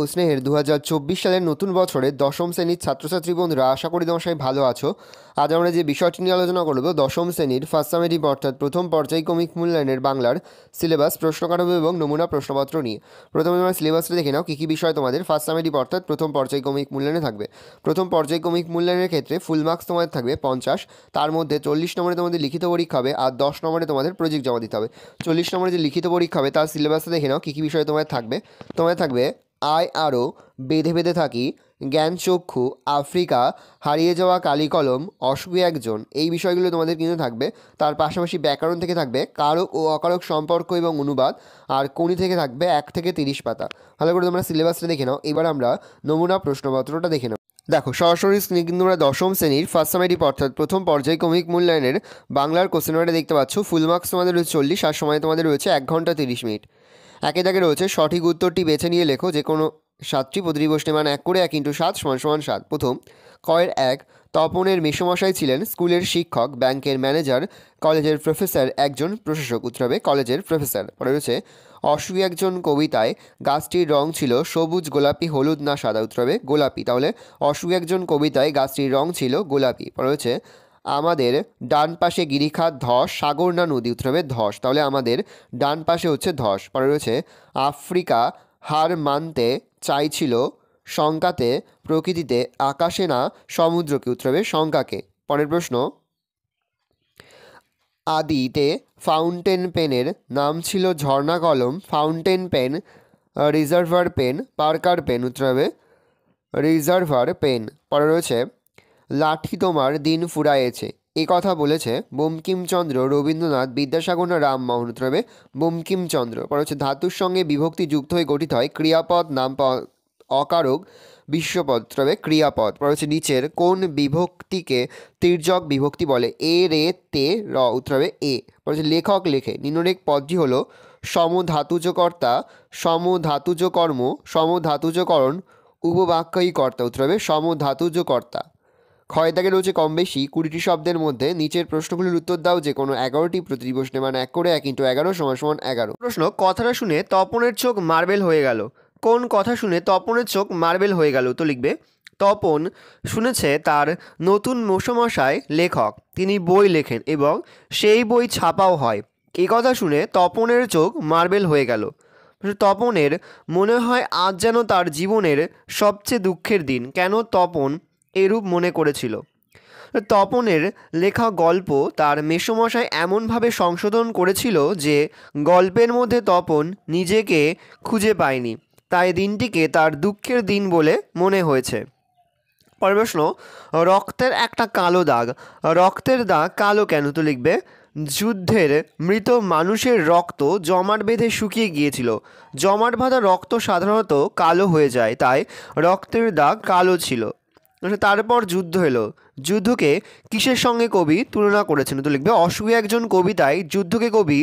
ও স্নেহের দু সালের নতুন বছরে দশম শ্রেণীর ছাত্রছাত্রী বন্ধুরা আশা করি তোমার ভালো আছো আজ আমরা যে বিষয়টি নিয়ে আলোচনা করব দশম শ্রেণীর ফার্স্ট সামেটিভ অর্থাৎ প্রথম কমিক মূল্যায়নের বাংলার সিলেবাস প্রশ্নকাঠামো এবং নমুনা প্রশ্নপত্র নিয়ে প্রথমে তোমরা সিলেবাসটা দেখে নাও কী কী বিষয় তোমাদের ফার্স্ট সামেটিভ অর্থাৎ প্রথম কমিক মূল্যায়নে থাকবে প্রথম কমিক মূল্যায়নের ক্ষেত্রে ফুল মার্কস তোমাদের থাকবে পঞ্চাশ তার মধ্যে চল্লিশ নম্বরে তোমাদের লিখিত পরীক্ষা হবে আর দশ নম্বরে তোমাদের প্রজেক্ট জমা দিতে হবে চল্লিশ নম্বরে যে লিখিত পরীক্ষা হবে তার সিলেবাসটা দেখে নাও কী কী বিষয় তোমাদের থাকবে তোমাদের থাকবে আয় আরও বেঁধে বেঁধে থাকি জ্ঞানচক্ষু আফ্রিকা হারিয়ে যাওয়া কালিকলম অসুখী একজন এই বিষয়গুলো তোমাদের কিন্তু থাকবে তার পাশাপাশি ব্যাকরণ থেকে থাকবে কারক ও অকারক সম্পর্ক এবং অনুবাদ আর কোনি থেকে থাকবে এক থেকে তিরিশ পাতা ভালো করে তোমরা সিলেবাসটা দেখে নাও এবার আমরা নমুনা প্রশ্নপত্রটা দেখে নাও দেখো সরাসরি স্নিগ্ধরা দশম শ্রেণীর ফার্স্ট সামেটিভ অর্থাৎ প্রথম পর্যায়ক্রমিক মূল্যায়নের বাংলার কোশ্চেন দেখতে পাচ্ছ ফুল মার্কস তোমাদের রয়েছে চল্লিশ আর সময় তোমাদের রয়েছে এক ঘন্টা তিরিশ মিনিট একে দাগে রয়েছে সঠিক উত্তরটি বেছে নিয়ে লেখো যে কোনো সাতটি প্রতিটি প্রশ্নের মান এক করে এক ইন্টু সাত সমান সমান সাত প্রথম কয়ের এক তপনের মেসমশাই ছিলেন স্কুলের শিক্ষক ব্যাংকের ম্যানেজার কলেজের প্রফেসর একজন প্রশাসক উত্তর হবে কলেজের প্রফেসর পরে রয়েছে অশু একজন কবিতায় গাছটির রং ছিল সবুজ গোলাপি হলুদ না সাদা উত্তর হবে গোলাপি তাহলে অশু একজন কবিতায় গাছটির রং ছিল গোলাপি পরে রয়েছে আমাদের ডান পাশে গিরিখাত ধস সাগর না নদী উত্তরবে ধস তাহলে আমাদের ডান পাশে হচ্ছে ধস পরে রয়েছে আফ্রিকা হার মানতে চাইছিল শঙ্কাতে প্রকৃতিতে আকাশে না সমুদ্রকে উত্তরবে শঙ্কাকে পরের প্রশ্ন আদিতে ফাউন্টেন পেনের নাম ছিল ঝর্ণা কলম fountain pen reservoir pen Parker pen উত্তর হবে রিজার্ভার পেন পরে রয়েছে লাঠি তোমার দিন ফুরায়েছে এ কথা বলেছে বঙ্কিমচন্দ্র রবীন্দ্রনাথ বিদ্যাসাগর রাম রবে বঙ্কিমচন্দ্র পর হচ্ছে ধাতুর সঙ্গে বিভক্তি যুক্ত হয়ে গঠিত হয় ক্রিয়াপদ নাম অকারক বিশ্বপদ তবে ক্রিয়াপদ পর হচ্ছে নিচের কোন বিভক্তিকে তির্যক বিভক্তি বলে এ রে তে র উত্তর এ পর হচ্ছে লেখক লেখে নিম্নরেখ পদটি হলো সমধাতুজকর্তা সমধাতুজকর্ম সমধাতুজকরণ উপবাক্যই কর্তা উত্তর সমধাতুজকর্তা ক্ষয় রয়েছে কম বেশি কুড়িটি শব্দের মধ্যে নিচের প্রশ্নগুলির উত্তর দাও যে কোনো এগারোটি প্রতিটি প্রশ্নে মান এক করে এক ইন্টু এগারো সমান সমান এগারো প্রশ্ন কথাটা শুনে তপনের চোখ মার্বেল হয়ে গেল কোন কথা শুনে তপনের চোখ মার্বেল হয়ে গেল তো লিখবে তপন শুনেছে তার নতুন মোশমশায় লেখক তিনি বই লেখেন এবং সেই বই ছাপাও হয় এ কথা শুনে তপনের চোখ মার্বেল হয়ে গেল তপনের মনে হয় আজ যেন তার জীবনের সবচেয়ে দুঃখের দিন কেন তপন এরূপ মনে করেছিল তপনের লেখা গল্প তার মেসমশাই এমনভাবে সংশোধন করেছিল যে গল্পের মধ্যে তপন নিজেকে খুঁজে পায়নি তাই দিনটিকে তার দুঃখের দিন বলে মনে হয়েছে পরের প্রশ্ন রক্তের একটা কালো দাগ রক্তের দাগ কালো কেন তো লিখবে যুদ্ধের মৃত মানুষের রক্ত জমাট বেঁধে শুকিয়ে গিয়েছিল জমাট বাঁধা রক্ত সাধারণত কালো হয়ে যায় তাই রক্তের দাগ কালো ছিল তারপর যুদ্ধ এলো যুদ্ধকে কিসের সঙ্গে কবি তুলনা করেছেন তো লিখবে অসুখী একজন কবিতায় যুদ্ধকে কবি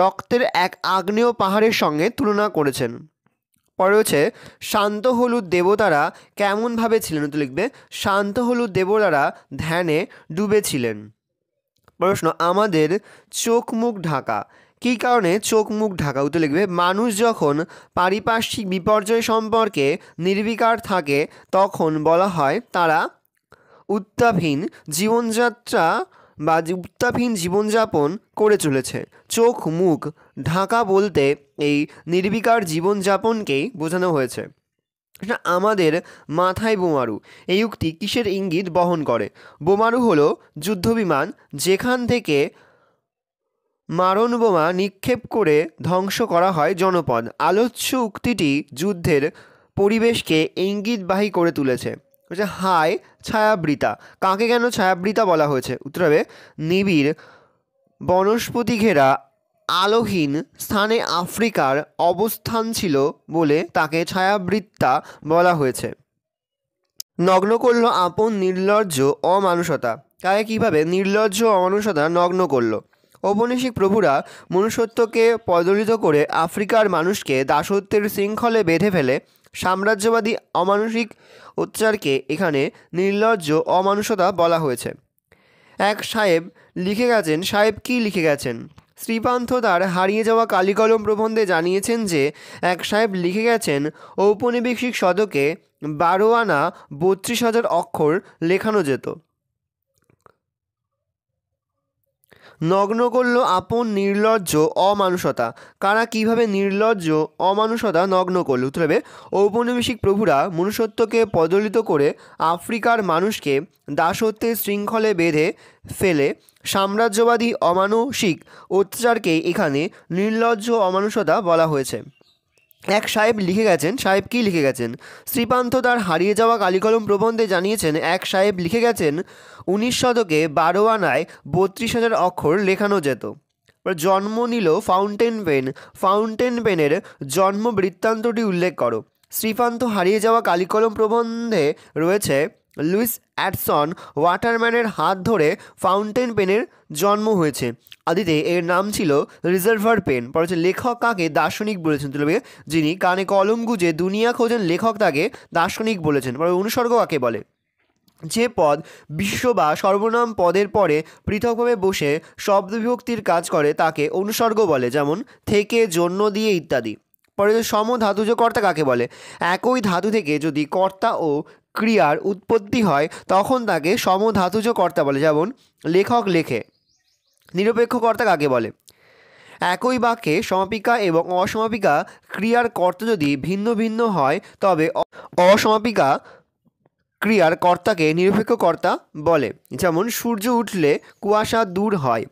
রক্তের এক আগ্নেয় পাহাড়ের সঙ্গে তুলনা করেছেন পরে হচ্ছে শান্ত হলুদ দেবতারা কেমনভাবে ছিলেন তো লিখবে শান্ত হলুদ দেবতারা ধ্যানে ডুবেছিলেন প্রশ্ন আমাদের চোখ মুখ ঢাকা কী কারণে চোখ মুখ ঢাকা উঠতে লিখবে মানুষ যখন পারিপার্শ্বিক বিপর্যয় সম্পর্কে নির্বিকার থাকে তখন বলা হয় তারা উত্তাপহীন জীবনযাত্রা বা উত্তাপহীন জীবনযাপন করে চলেছে চোখ মুখ ঢাকা বলতে এই নির্বিকার জীবনযাপনকেই বোঝানো হয়েছে আমাদের মাথায় বোমারু এই উক্তি কিসের ইঙ্গিত বহন করে বোমারু হলো যুদ্ধবিমান যেখান থেকে মারণ বোমা নিক্ষেপ করে ধ্বংস করা হয় জনপদ আলোচ্য উক্তিটি যুদ্ধের পরিবেশকে ইঙ্গিতবাহী করে তুলেছে হচ্ছে হাই ছায়াবৃতা কাকে কেন ছায়াবৃতা বলা হয়েছে উত্তর হবে নিবিড় বনস্পতি ঘেরা আলোহীন স্থানে আফ্রিকার অবস্থান ছিল বলে তাকে ছায়াবৃত্তা বলা হয়েছে নগ্ন করল আপন নির্লজ্জ অমানুষতা তাকে কীভাবে নির্লজ্জ অমানুষতা নগ্ন করলো ঔপনিষিক প্রভুরা মনুষ্যত্বকে পদলিত করে আফ্রিকার মানুষকে দাসত্বের শৃঙ্খলে বেঁধে ফেলে সাম্রাজ্যবাদী অমানসিক অত্যাচারকে এখানে নির্লজ্জ অমানুষতা বলা হয়েছে এক সাহেব লিখে গেছেন সাহেব কি লিখে গেছেন শ্রীপান্থ তার হারিয়ে যাওয়া কালিকলম প্রবন্ধে জানিয়েছেন যে এক সাহেব লিখে গেছেন ঔপনিবেশিক শতকে বারো আনা বত্রিশ হাজার অক্ষর লেখানো যেত নগ্ন করল আপন নির্লজ্জ অমানুষতা কারা কিভাবে নির্লজ্জ অমানুষতা নগ্ন করল উত্তর হবে ঔপনিবেশিক প্রভুরা মনুষ্যত্বকে পদলিত করে আফ্রিকার মানুষকে দাসত্বের শৃঙ্খলে বেঁধে ফেলে সাম্রাজ্যবাদী অমানসিক অত্যাচারকে এখানে নির্লজ্জ অমানুষতা বলা হয়েছে এক সাহেব লিখে গেছেন সাহেব কী লিখে গেছেন শ্রীপান্ত তার হারিয়ে যাওয়া কালিকলম প্রবন্ধে জানিয়েছেন এক সাহেব লিখে গেছেন উনিশ শতকে বারো আনায় বত্রিশ হাজার অক্ষর লেখানো যেত জন্ম নিল ফাউন্টেন পেন ফাউন্টেন পেনের জন্ম বৃত্তান্তটি উল্লেখ করো শ্রীপান্ত হারিয়ে যাওয়া কালিকলম প্রবন্ধে রয়েছে লুইস অ্যাডসন ওয়াটারম্যানের হাত ধরে ফাউন্টেন পেনের জন্ম হয়েছে আদিতে এর নাম ছিল রিজার্ভার পেন পরে হচ্ছে লেখক কাকে দার্শনিক বলেছেন তুলবে যিনি কানে কলম গুজে দুনিয়া খোঁজেন লেখক তাকে দার্শনিক বলেছেন পরে অনুসর্গ কাকে বলে যে পদ বিশ্ব বা সর্বনাম পদের পরে পৃথকভাবে বসে শব্দবিভক্তির কাজ করে তাকে অনুসর্গ বলে যেমন থেকে জন্য দিয়ে ইত্যাদি পরে সম ধাতুজ কর্তা কাকে বলে একই ধাতু থেকে যদি কর্তা ও ক্রিয়ার উৎপত্তি হয় তখন তাকে সমধাতুজ কর্তা বলে যেমন লেখক লেখে নিরপেক্ষ কর্তা কাকে বলে একই বাক্যে সমাপিকা এবং অসমাপিকা ক্রিয়ার কর্তা যদি ভিন্ন ভিন্ন হয় তবে অসমাপিকা ক্রিয়ার কর্তাকে নিরপেক্ষ কর্তা বলে যেমন সূর্য উঠলে কুয়াশা দূর হয়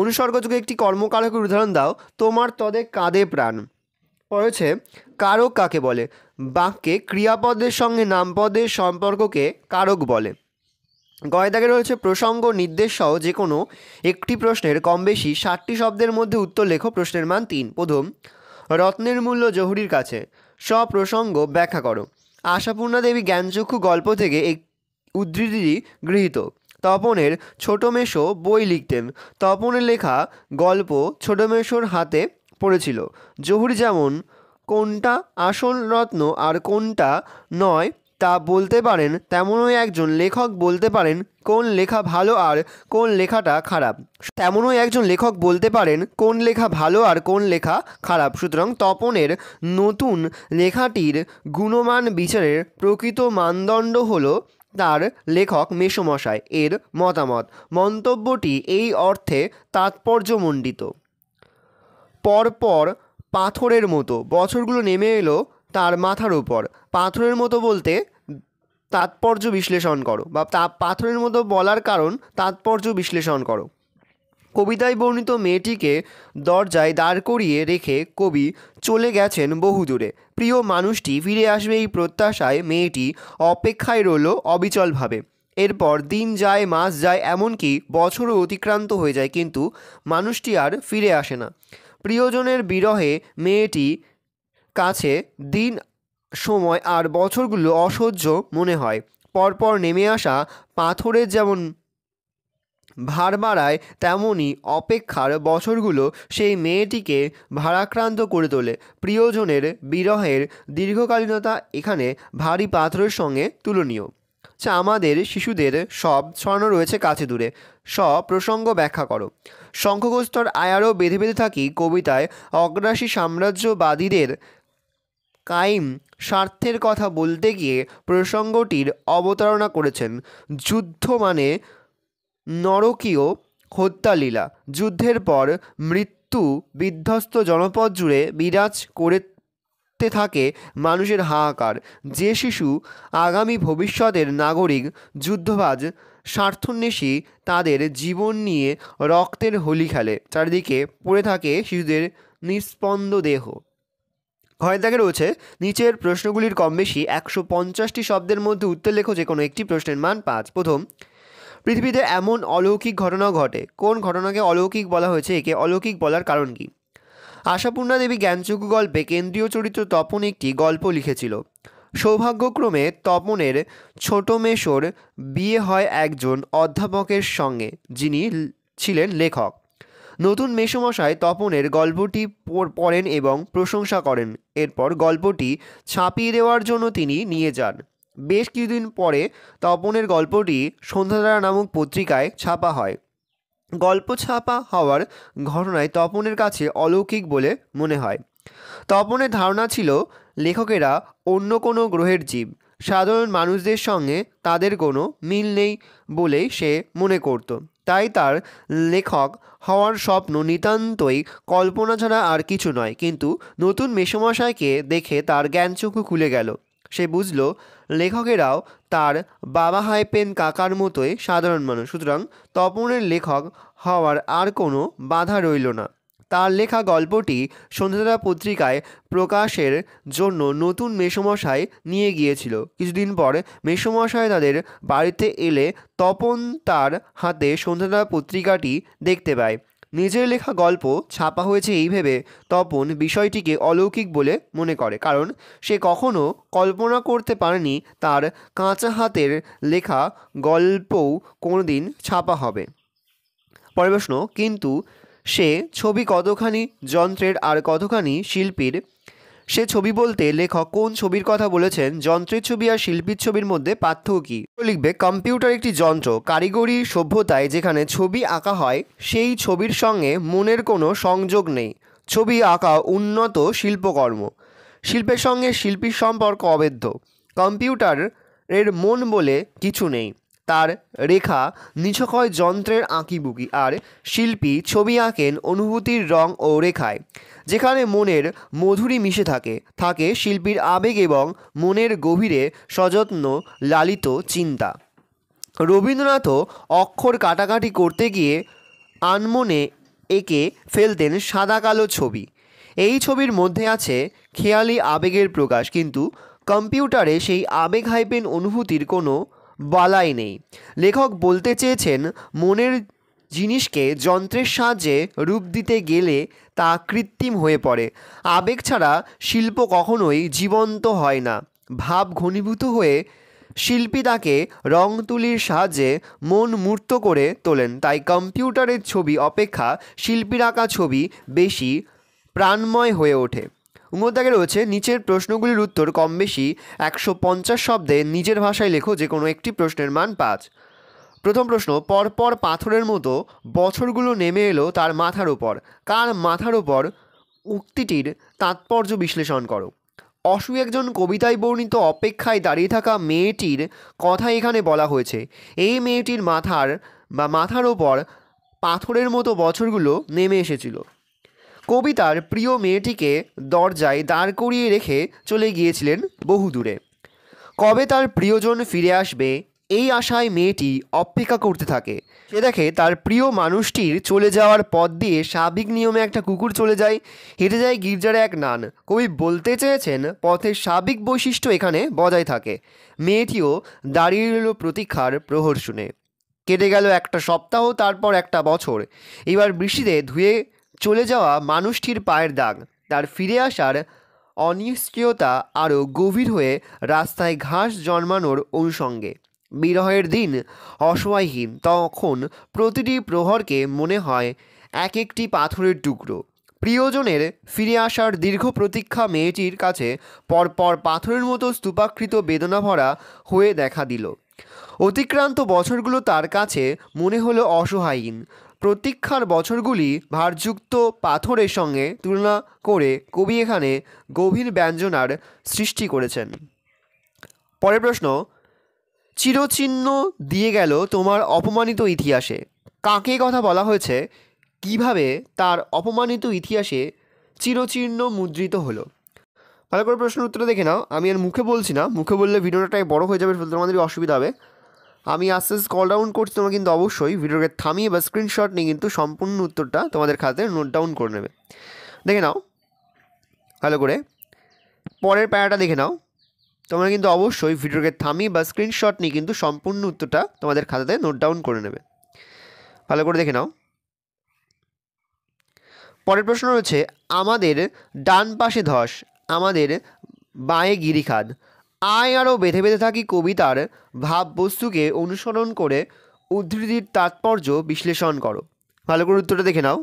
অনুসর্গযোগে একটি কর্মকারকের উদাহরণ দাও তোমার তদে কাঁদে প্রাণ পড়েছে কারক কাকে বলে বাক্যে ক্রিয়াপদের সঙ্গে নামপদের সম্পর্ককে কারক বলে গয়দাগে রয়েছে প্রসঙ্গ নির্দেশ সহ যে কোনো একটি প্রশ্নের কম বেশি ষাটটি শব্দের মধ্যে উত্তর লেখো প্রশ্নের মান তিন প্রথম রত্নের মূল্য জহুরির কাছে স্বপ্রসঙ্গ ব্যাখ্যা করো আশাপূর্ণা দেবী জ্ঞানচক্ষু গল্প থেকে এক উদ্ধৃতিটি গৃহীত তপনের ছোট মেশো বই লিখতেন তপনের লেখা গল্প ছোট মেশোর হাতে পড়েছিল জহুরি যেমন কোনটা আসল রত্ন আর কোনটা নয় তা বলতে পারেন তেমনই একজন লেখক বলতে পারেন কোন লেখা ভালো আর কোন লেখাটা খারাপ তেমনই একজন লেখক বলতে পারেন কোন লেখা ভালো আর কোন লেখা খারাপ সুতরাং তপনের নতুন লেখাটির গুণমান বিচারের প্রকৃত মানদণ্ড হল তার লেখক মেষমশায় এর মতামত মন্তব্যটি এই অর্থে তাৎপর্যমণ্ডিত পরপর পাথরের মতো বছরগুলো নেমে এলো তার মাথার ওপর পাথরের মতো বলতে তাৎপর্য বিশ্লেষণ করো বা তা পাথরের মতো বলার কারণ তাৎপর্য বিশ্লেষণ করো কবিতায় বর্ণিত মেয়েটিকে দরজায় দাঁড় করিয়ে রেখে কবি চলে গেছেন বহুদূরে প্রিয় মানুষটি ফিরে আসবে এই প্রত্যাশায় মেয়েটি অপেক্ষায় রইল অবিচলভাবে এরপর দিন যায় মাস যায় এমনকি বছরও অতিক্রান্ত হয়ে যায় কিন্তু মানুষটি আর ফিরে আসে না প্রিয়জনের বিরহে মেয়েটি কাছে দিন সময় আর বছরগুলো অসহ্য মনে হয় পরপর নেমে আসা পাথরের যেমন ভার বাড়ায় তেমনই অপেক্ষার বছরগুলো সেই মেয়েটিকে ভারাক্রান্ত করে তোলে প্রিয়জনের বিরহের দীর্ঘকালীনতা এখানে ভারী পাথরের সঙ্গে তুলনীয় আচ্ছা আমাদের শিশুদের সব ছড়ানো রয়েছে কাছে দূরে স প্রসঙ্গ ব্যাখ্যা করো শঙ্খগোস্তর আয়ারও বেঁধে বেঁধে থাকি কবিতায় অগ্রাসী সাম্রাজ্যবাদীদের কাইম স্বার্থের কথা বলতে গিয়ে প্রসঙ্গটির অবতারণা করেছেন যুদ্ধ মানে নরকীয় হত্যালীলা যুদ্ধের পর মৃত্যু বিধ্বস্ত জনপদ জুড়ে বিরাজ করে বাড়তে থাকে মানুষের হাহাকার যে শিশু আগামী ভবিষ্যতের নাগরিক যুদ্ধবাজ স্বার্থন্বেষী তাদের জীবন নিয়ে রক্তের হোলি খেলে চারিদিকে পড়ে থাকে শিশুদের নিস্পন্দ দেহ ঘরে রয়েছে নিচের প্রশ্নগুলির কম বেশি একশো পঞ্চাশটি শব্দের মধ্যে উত্তর লেখো যে কোনো একটি প্রশ্নের মান পাঁচ প্রথম পৃথিবীতে এমন অলৌকিক ঘটনাও ঘটে কোন ঘটনাকে অলৌকিক বলা হয়েছে একে অলৌকিক বলার কারণ কী আশাপূর্ণা দেবী জ্ঞানচক্ষু গল্পে কেন্দ্রীয় চরিত্র তপন একটি গল্প লিখেছিল সৌভাগ্যক্রমে তপনের ছোট মেশোর বিয়ে হয় একজন অধ্যাপকের সঙ্গে যিনি ছিলেন লেখক নতুন মেষমশায় তপনের গল্পটি পড়েন এবং প্রশংসা করেন এরপর গল্পটি ছাপিয়ে দেওয়ার জন্য তিনি নিয়ে যান বেশ কিছুদিন পরে তপনের গল্পটি সন্ধ্যাধারা নামক পত্রিকায় ছাপা হয় গল্প ছাপা হওয়ার ঘটনায় তপনের কাছে অলৌকিক বলে মনে হয় তপনের ধারণা ছিল লেখকেরা অন্য কোনো গ্রহের জীব সাধারণ মানুষদের সঙ্গে তাদের কোনো মিল নেই বলেই সে মনে করত তাই তার লেখক হওয়ার স্বপ্ন নিতান্তই কল্পনা ছাড়া আর কিছু নয় কিন্তু নতুন মেসমশাইকে দেখে তার জ্ঞানচক্ষু খুলে গেল সে বুঝল লেখকেরাও তার বাবা হাইপেন কাকার মতোই সাধারণ মানুষ সুতরাং তপনের লেখক হওয়ার আর কোনো বাধা রইল না তার লেখা গল্পটি সন্ধ্যাতারা পত্রিকায় প্রকাশের জন্য নতুন মেসমশাই নিয়ে গিয়েছিল কিছুদিন পর মেসমশাই তাদের বাড়িতে এলে তপন তার হাতে সন্ধ্যাতারা পত্রিকাটি দেখতে পায় নিজের লেখা গল্প ছাপা হয়েছে এই ভেবে তপন বিষয়টিকে অলৌকিক বলে মনে করে কারণ সে কখনো কল্পনা করতে পারেনি তার কাঁচা হাতের লেখা গল্পও কোনোদিন ছাপা হবে পরিবেশন প্রশ্ন কিন্তু সে ছবি কতখানি যন্ত্রের আর কতখানি শিল্পীর সে ছবি বলতে লেখক কোন ছবির কথা বলেছেন যন্ত্রের ছবি আর শিল্পীর ছবির মধ্যে পার্থক্য কি লিখবে কম্পিউটার একটি যন্ত্র কারিগরি সভ্যতায় যেখানে ছবি আঁকা হয় সেই ছবির সঙ্গে মনের কোনো সংযোগ নেই ছবি আঁকা উন্নত শিল্পকর্ম শিল্পের সঙ্গে শিল্পীর সম্পর্ক অবেদ্য কম্পিউটার এর মন বলে কিছু নেই তার রেখা নিছক হয় যন্ত্রের আঁকিবুকি আর শিল্পী ছবি আঁকেন অনুভূতির রং ও রেখায় যেখানে মনের মধুরি মিশে থাকে থাকে শিল্পীর আবেগ এবং মনের গভীরে সযত্ন লালিত চিন্তা রবীন্দ্রনাথও অক্ষর কাটাকাটি করতে গিয়ে আনমনে এঁকে ফেলতেন সাদা কালো ছবি এই ছবির মধ্যে আছে খেয়ালি আবেগের প্রকাশ কিন্তু কম্পিউটারে সেই আবেগ হাইপেন অনুভূতির কোনো বালাই নেই লেখক বলতে চেয়েছেন মনের জিনিসকে যন্ত্রের সাহায্যে রূপ দিতে গেলে তা কৃত্রিম হয়ে পড়ে আবেগ ছাড়া শিল্প কখনোই জীবন্ত হয় না ভাব ঘনীভূত হয়ে শিল্পী তাকে রং তুলির সাহায্যে মন মূর্ত করে তোলেন তাই কম্পিউটারের ছবি অপেক্ষা শিল্পীর আঁকা ছবি বেশি প্রাণময় হয়ে ওঠে উমরদাগে রয়েছে নিচের প্রশ্নগুলির উত্তর কম বেশি একশো পঞ্চাশ শব্দে নিজের ভাষায় লেখো যে কোনো একটি প্রশ্নের মান পাঁচ প্রথম প্রশ্ন পরপর পাথরের মতো বছরগুলো নেমে এলো তার মাথার ওপর কার মাথার ওপর উক্তিটির তাৎপর্য বিশ্লেষণ করো অসু একজন কবিতায় বর্ণিত অপেক্ষায় দাঁড়িয়ে থাকা মেয়েটির কথা এখানে বলা হয়েছে এই মেয়েটির মাথার বা মাথার ওপর পাথরের মতো বছরগুলো নেমে এসেছিল কবিতার প্রিয় মেয়েটিকে দরজায় দাঁড় করিয়ে রেখে চলে গিয়েছিলেন বহুদূরে কবে তার প্রিয়জন ফিরে আসবে এই আশায় মেয়েটি অপেক্ষা করতে থাকে সে দেখে তার প্রিয় মানুষটির চলে যাওয়ার পথ দিয়ে স্বাভাবিক নিয়মে একটা কুকুর চলে যায় হেঁটে যায় গির্জার এক নান কবি বলতে চেয়েছেন পথের স্বাভাবিক বৈশিষ্ট্য এখানে বজায় থাকে মেয়েটিও দাঁড়িয়ে রইল প্রতীক্ষার প্রহর শুনে কেটে গেল একটা সপ্তাহ তারপর একটা বছর এবার বৃষ্টিতে ধুয়ে চলে যাওয়া মানুষটির পায়ের দাগ তার ফিরে আসার অনিশ্চয়তা আরও গভীর হয়ে রাস্তায় ঘাস জন্মানোর অনুষঙ্গে বিরহের দিন অসহায়হীন তখন প্রতিটি প্রহরকে মনে হয় এক একটি পাথরের টুকরো প্রিয়জনের ফিরে আসার দীর্ঘ প্রতীক্ষা মেয়েটির কাছে পরপর পাথরের মতো স্তূপাকৃত বেদনা ভরা হয়ে দেখা দিল অতিক্রান্ত বছরগুলো তার কাছে মনে হলো অসহায়হীন প্রতীক্ষার বছরগুলি ভারযুক্ত পাথরের সঙ্গে তুলনা করে কবি এখানে গভীর ব্যঞ্জনার সৃষ্টি করেছেন পরের প্রশ্ন চিরচিহ্ন দিয়ে গেল তোমার অপমানিত ইতিহাসে কাকে কথা বলা হয়েছে কিভাবে তার অপমানিত ইতিহাসে চিরচিহ্ন মুদ্রিত হলো ভালো করে প্রশ্নের উত্তর দেখে নাও আমি আর মুখে বলছি না মুখে বললে ভিডিওটাই বড় হয়ে যাবে তোমাদের অসুবিধা হবে আমি আস্তে আস্তে কল ডাউন করছি তোমরা কিন্তু অবশ্যই ভিডিওকে থামিয়ে বা স্ক্রিনশট নিয়ে কিন্তু সম্পূর্ণ উত্তরটা তোমাদের খাতে নোট ডাউন করে নেবে দেখে নাও ভালো করে পরের প্যারাটা দেখে নাও তোমরা কিন্তু অবশ্যই ভিডিওকে থামিয়ে বা স্ক্রিনশট নিয়ে কিন্তু সম্পূর্ণ উত্তরটা তোমাদের খাতাতে নোট ডাউন করে নেবে ভালো করে দেখে নাও পরের প্রশ্ন রয়েছে আমাদের ডান পাশে ধস আমাদের বাঁয়ে গিরিখাদ আয় আরও বেঁধে বেঁধে থাকি কবিতার ভাববস্তুকে অনুসরণ করে উদ্ধৃতির তাৎপর্য বিশ্লেষণ করো ভালো করে উত্তরটা দেখে নাও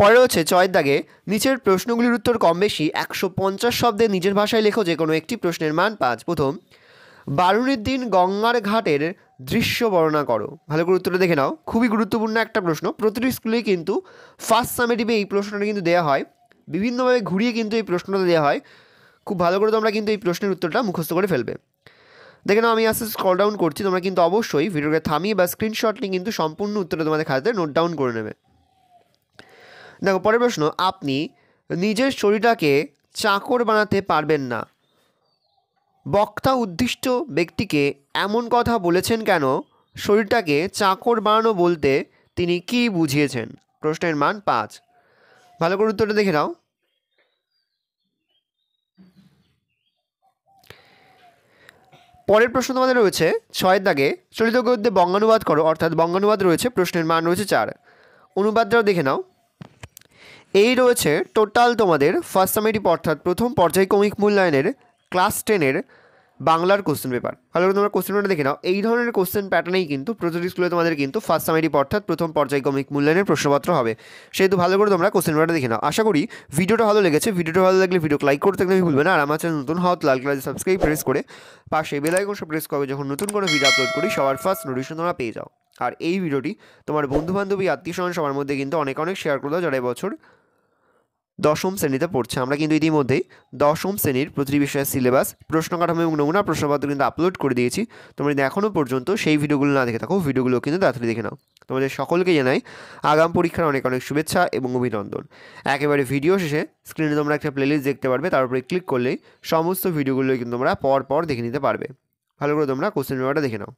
পরে হচ্ছে চয়ের দাগে নিচের প্রশ্নগুলির উত্তর কম বেশি একশো পঞ্চাশ শব্দে নিজের ভাষায় লেখো যে কোনো একটি প্রশ্নের মান পাঁচ প্রথম বারুণের দিন গঙ্গার ঘাটের দৃশ্য বর্ণনা করো ভালো করে উত্তরটা দেখে নাও খুবই গুরুত্বপূর্ণ একটা প্রশ্ন প্রতিটি স্কুলেই কিন্তু ফার্স্ট সামেটিভে এই প্রশ্নটা কিন্তু দেওয়া হয় বিভিন্নভাবে ঘুরিয়ে কিন্তু এই প্রশ্নটা দেওয়া হয় খুব ভালো করে তোমরা কিন্তু এই প্রশ্নের উত্তরটা মুখস্থ করে ফেলবে দেখে নাও আমি আস্তে স্কল ডাউন করছি তোমরা কিন্তু অবশ্যই ভিডিওকে থামিয়ে বা স্ক্রিনশট নিয়ে কিন্তু সম্পূর্ণ উত্তরটা তোমাদের খাতে নোট ডাউন করে নেবে দেখো পরের প্রশ্ন আপনি নিজের শরীরটাকে চাকর বানাতে পারবেন না বক্তা উদ্দিষ্ট ব্যক্তিকে এমন কথা বলেছেন কেন শরীরটাকে চাকর বানানো বলতে তিনি কি বুঝিয়েছেন প্রশ্নের মান পাঁচ ভালো করে উত্তরটা দেখে নাও পরের প্রশ্ন তোমাদের রয়েছে ছয়ের দাগে চলিত গদ্যে বঙ্গানুবাদ করো অর্থাৎ বঙ্গানুবাদ রয়েছে প্রশ্নের মান রয়েছে চার অনুবাদটাও দেখে নাও এই রয়েছে টোটাল তোমাদের ফার্স্ট সামিটি অর্থাৎ প্রথম পর্যায়ক্রমিক মূল্যায়নের ক্লাস টেনের বাংলার কোশ্চেন পেপার ভালো করে তোমরা কোশ্চেন পেপার দেখে নাও এই ধরনের কোশ্চেন প্যাটার্নেই কিন্তু প্রতিটি স্কুলে তোমাদের কিন্তু ফার্স্ট সামেটিভ অর্থাৎ প্রথম পর্যায়ক্রমিক মূল্যায়নের প্রশ্নপত্র হবে সেহেতু ভালো করে তোমরা কোশ্চেন পেপারটা দেখে নাও আশা করি ভিডিওটা ভালো লেগেছে ভিডিওটা ভালো লাগলে ভিডিও লাইক করতে একদমই ভুলবে না আর আমার চ্যানেল নতুন হওয়া লাল কালার সাবস্ক্রাইব প্রেস করে পাশে বেলাইকন সব প্রেস করবে যখন নতুন কোনো ভিডিও আপলোড করি সবার ফার্স্ট নোটিফিকেশন তোমরা পেয়ে যাও আর এই ভিডিওটি তোমার বন্ধুবান্ধবী আত্মীয় স্বজন সবার মধ্যে কিন্তু অনেক অনেক শেয়ার করে দাও যারা বছর দশম শ্রেণীতে পড়ছে আমরা কিন্তু ইতিমধ্যেই দশম শ্রেণীর প্রতিটি বিষয়ের সিলেবাস প্রশ্ন কাঠামো এবং নমুনা প্রশ্নপত্র কিন্তু আপলোড করে দিয়েছি তোমরা যদি এখনও পর্যন্ত সেই ভিডিওগুলো না দেখে থাকো ভিডিওগুলো কিন্তু তাড়াতাড়ি দেখে নাও তোমাদের সকলকে জানাই আগাম পরীক্ষার অনেক অনেক শুভেচ্ছা এবং অভিনন্দন একেবারে ভিডিও শেষে স্ক্রিনে তোমরা একটা প্লেলিস্ট দেখতে পারবে তার উপরে ক্লিক করলেই সমস্ত ভিডিওগুলোই কিন্তু তোমরা পর পর দেখে নিতে পারবে ভালো করে তোমরা কোশ্চেন পেপারটা দেখে নাও